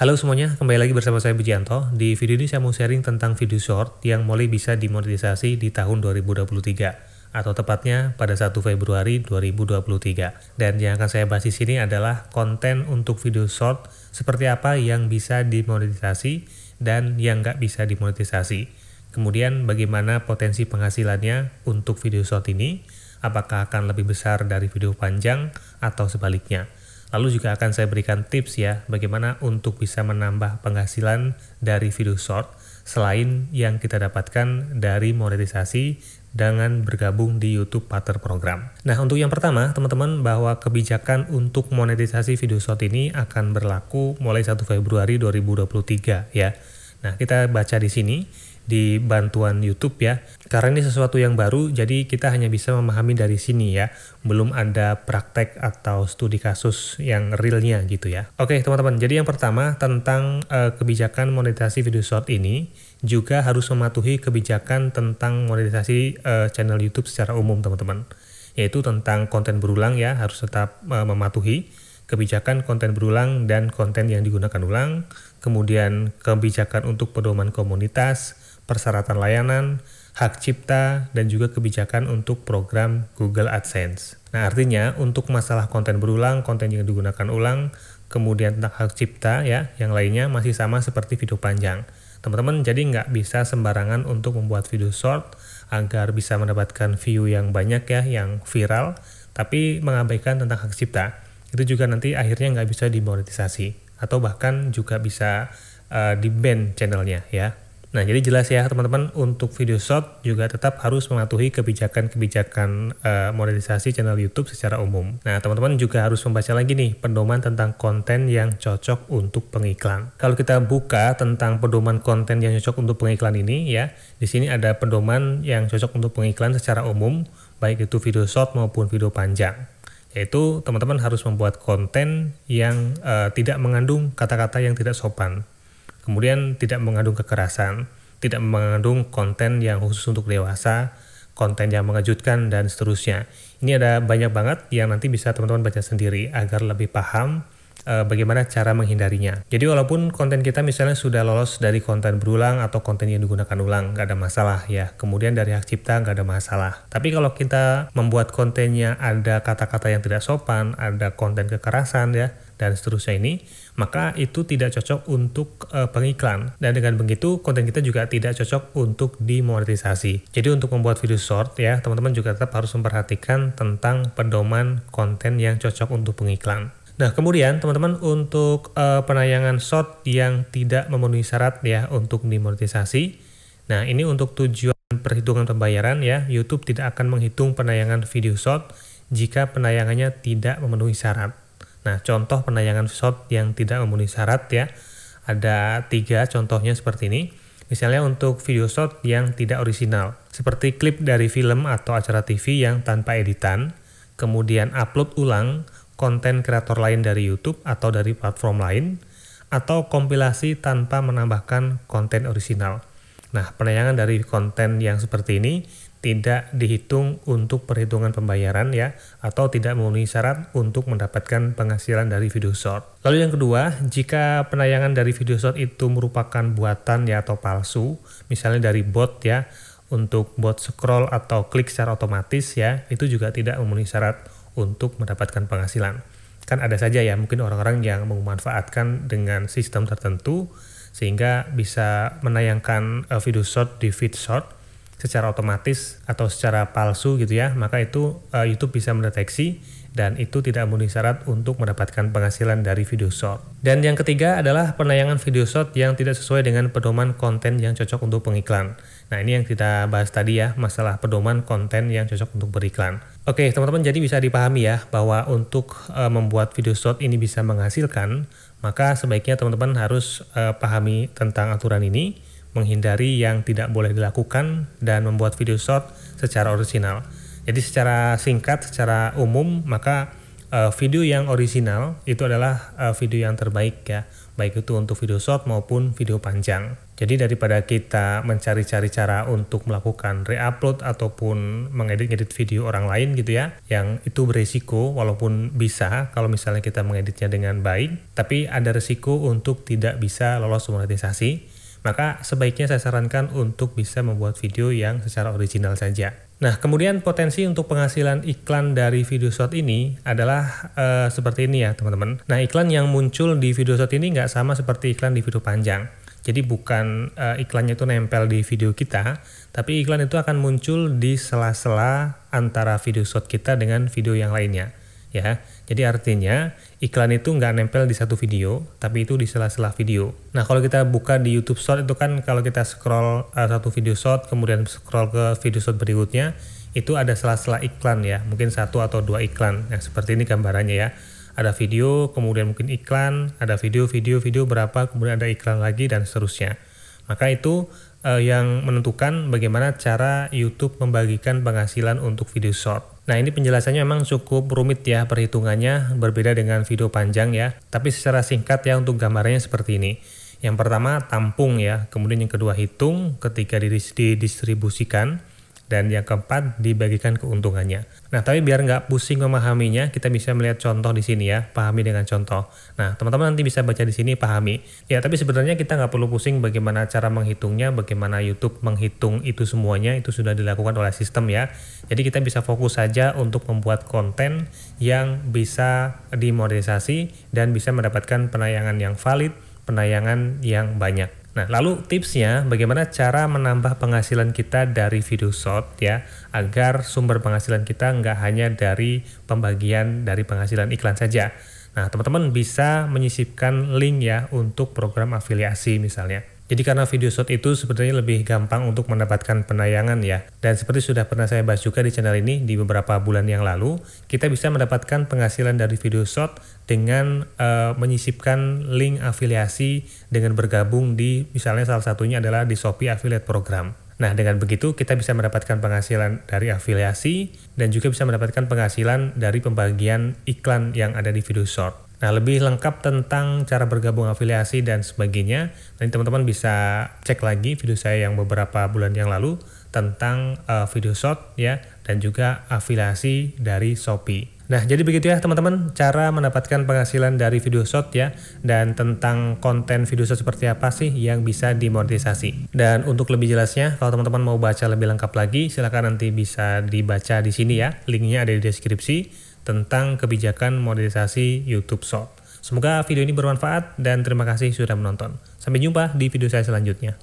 Halo semuanya, kembali lagi bersama saya Bujianto. Di video ini saya mau sharing tentang video short yang mulai bisa dimonetisasi di tahun 2023 atau tepatnya pada 1 Februari 2023. Dan yang akan saya bahas di sini adalah konten untuk video short seperti apa yang bisa dimonetisasi dan yang nggak bisa dimonetisasi. Kemudian bagaimana potensi penghasilannya untuk video short ini, apakah akan lebih besar dari video panjang atau sebaliknya. Lalu juga akan saya berikan tips ya bagaimana untuk bisa menambah penghasilan dari video short selain yang kita dapatkan dari monetisasi dengan bergabung di YouTube Partner Program. Nah, untuk yang pertama, teman-teman, bahwa kebijakan untuk monetisasi video short ini akan berlaku mulai 1 Februari 2023 ya. Nah, kita baca di sini di bantuan YouTube ya. Karena ini sesuatu yang baru, jadi kita hanya bisa memahami dari sini ya. Belum ada praktek atau studi kasus yang realnya gitu ya. Oke teman-teman, jadi yang pertama tentang uh, kebijakan monetisasi video short ini juga harus mematuhi kebijakan tentang monetisasi uh, eh, channel YouTube secara umum teman-teman. Yaitu tentang konten berulang ya, harus tetap uh, mematuhi kebijakan konten berulang dan konten yang digunakan ulang, kemudian kebijakan untuk pedoman komunitas, persyaratan layanan, hak cipta, dan juga kebijakan untuk program Google AdSense. Nah, artinya untuk masalah konten berulang, konten yang digunakan ulang, kemudian tentang hak cipta ya, yang lainnya masih sama seperti video panjang. Teman-teman jadi nggak bisa sembarangan untuk membuat video short agar bisa mendapatkan view yang banyak ya, yang viral, tapi mengabaikan tentang hak cipta. Itu juga nanti akhirnya nggak bisa dimonetisasi atau bahkan juga bisa uh, di-ban channelnya ya. Nah, jadi jelas ya teman-teman untuk video short juga tetap harus mematuhi kebijakan-kebijakan uh, eh, monetisasi channel YouTube secara umum. Nah, teman-teman juga harus membaca lagi nih pedoman tentang konten yang cocok untuk pengiklan. Kalau kita buka tentang pedoman konten yang cocok untuk pengiklan ini ya, di sini ada pedoman yang cocok untuk pengiklan secara umum, baik itu video short maupun video panjang yaitu teman-teman harus membuat konten yang uh, tidak mengandung kata-kata yang tidak sopan. Kemudian tidak mengandung kekerasan, tidak mengandung konten yang khusus untuk dewasa, konten yang mengejutkan, dan seterusnya. Ini ada banyak banget yang nanti bisa teman-teman baca sendiri agar lebih paham e, bagaimana cara menghindarinya. Jadi walaupun konten kita misalnya sudah lolos dari konten berulang atau konten yang digunakan ulang, nggak ada masalah ya. Kemudian dari hak cipta nggak ada masalah. Tapi kalau kita membuat kontennya ada kata-kata yang tidak sopan, ada konten kekerasan ya, dan seterusnya ini, maka itu tidak cocok untuk e, pengiklan. Dan dengan begitu, konten kita juga tidak cocok untuk dimonetisasi. Jadi untuk membuat video short ya, teman-teman juga tetap harus memperhatikan tentang pedoman konten yang cocok untuk pengiklan. Nah, kemudian teman-teman untuk e, penayangan short yang tidak memenuhi syarat ya untuk dimonetisasi. Nah, ini untuk tujuan perhitungan pembayaran ya, YouTube tidak akan menghitung penayangan video short jika penayangannya tidak memenuhi syarat. Nah, contoh penayangan shot yang tidak memenuhi syarat ya, ada tiga contohnya seperti ini. Misalnya untuk video shot yang tidak orisinal, seperti klip dari film atau acara TV yang tanpa editan, kemudian upload ulang konten kreator lain dari YouTube atau dari platform lain, atau kompilasi tanpa menambahkan konten orisinal. Nah, penayangan dari konten yang seperti ini tidak dihitung untuk perhitungan pembayaran ya atau tidak memenuhi syarat untuk mendapatkan penghasilan dari video short. Lalu yang kedua, jika penayangan dari video short itu merupakan buatan ya atau palsu, misalnya dari bot ya, untuk bot scroll atau klik secara otomatis ya, itu juga tidak memenuhi syarat untuk mendapatkan penghasilan. Kan ada saja ya mungkin orang-orang yang memanfaatkan dengan sistem tertentu sehingga bisa menayangkan uh, video short di feed short secara otomatis atau secara palsu gitu ya maka itu uh, YouTube bisa mendeteksi dan itu tidak memenuhi syarat untuk mendapatkan penghasilan dari video short. Dan yang ketiga adalah penayangan video short yang tidak sesuai dengan pedoman konten yang cocok untuk pengiklan. Nah ini yang kita bahas tadi ya, masalah pedoman konten yang cocok untuk beriklan. Oke teman-teman jadi bisa dipahami ya bahwa untuk uh, membuat video short ini bisa menghasilkan, maka sebaiknya teman-teman harus uh, pahami tentang aturan ini, menghindari yang tidak boleh dilakukan, dan membuat video short secara orisinal. Jadi secara singkat, secara umum, maka uh, video yang original itu adalah uh, video yang terbaik ya, baik itu untuk video short maupun video panjang. Jadi daripada kita mencari-cari cara untuk melakukan re-upload ataupun mengedit-edit video orang lain gitu ya, yang itu beresiko walaupun bisa kalau misalnya kita mengeditnya dengan baik, tapi ada resiko untuk tidak bisa lolos monetisasi. Maka sebaiknya saya sarankan untuk bisa membuat video yang secara original saja. Nah, kemudian potensi untuk penghasilan iklan dari video shot ini adalah uh, seperti ini ya, teman-teman. Nah, iklan yang muncul di video shot ini nggak sama seperti iklan di video panjang. Jadi bukan uh, iklannya itu nempel di video kita, tapi iklan itu akan muncul di sela-sela antara video shot kita dengan video yang lainnya ya. Jadi artinya iklan itu nggak nempel di satu video, tapi itu di sela-sela video. Nah kalau kita buka di YouTube Short itu kan kalau kita scroll uh, satu video short, kemudian scroll ke video short berikutnya, itu ada sela-sela iklan ya, mungkin satu atau dua iklan. Nah seperti ini gambarannya ya. Ada video, kemudian mungkin iklan, ada video, video, video berapa, kemudian ada iklan lagi dan seterusnya. Maka itu uh, yang menentukan bagaimana cara YouTube membagikan penghasilan untuk video short. Nah ini penjelasannya memang cukup rumit ya perhitungannya berbeda dengan video panjang ya. Tapi secara singkat ya untuk gambarnya seperti ini. Yang pertama tampung ya, kemudian yang kedua hitung ketika didistribusikan. Dan yang keempat, dibagikan keuntungannya. Nah, tapi biar nggak pusing memahaminya, kita bisa melihat contoh di sini ya, pahami dengan contoh. Nah, teman-teman nanti bisa baca di sini, pahami. Ya, tapi sebenarnya kita nggak perlu pusing bagaimana cara menghitungnya, bagaimana YouTube menghitung itu semuanya, itu sudah dilakukan oleh sistem ya. Jadi kita bisa fokus saja untuk membuat konten yang bisa dimonetisasi dan bisa mendapatkan penayangan yang valid, penayangan yang banyak. Nah, lalu tipsnya bagaimana cara menambah penghasilan kita dari video short ya, agar sumber penghasilan kita nggak hanya dari pembagian dari penghasilan iklan saja. Nah, teman-teman bisa menyisipkan link ya untuk program afiliasi misalnya. Jadi karena video shot itu sebenarnya lebih gampang untuk mendapatkan penayangan ya. Dan seperti sudah pernah saya bahas juga di channel ini di beberapa bulan yang lalu, kita bisa mendapatkan penghasilan dari video shot dengan uh, menyisipkan link afiliasi dengan bergabung di misalnya salah satunya adalah di Shopee Affiliate Program. Nah, dengan begitu kita bisa mendapatkan penghasilan dari afiliasi dan juga bisa mendapatkan penghasilan dari pembagian iklan yang ada di video short. Nah, lebih lengkap tentang cara bergabung afiliasi dan sebagainya, nanti teman-teman bisa cek lagi video saya yang beberapa bulan yang lalu tentang uh, video short ya dan juga afiliasi dari Shopee. Nah, jadi begitu ya teman-teman cara mendapatkan penghasilan dari video short ya dan tentang konten video short seperti apa sih yang bisa dimonetisasi. Dan untuk lebih jelasnya, kalau teman-teman mau baca lebih lengkap lagi, silahkan nanti bisa dibaca di sini ya. Linknya ada di deskripsi tentang kebijakan modernisasi YouTube Short. Semoga video ini bermanfaat dan terima kasih sudah menonton. Sampai jumpa di video saya selanjutnya.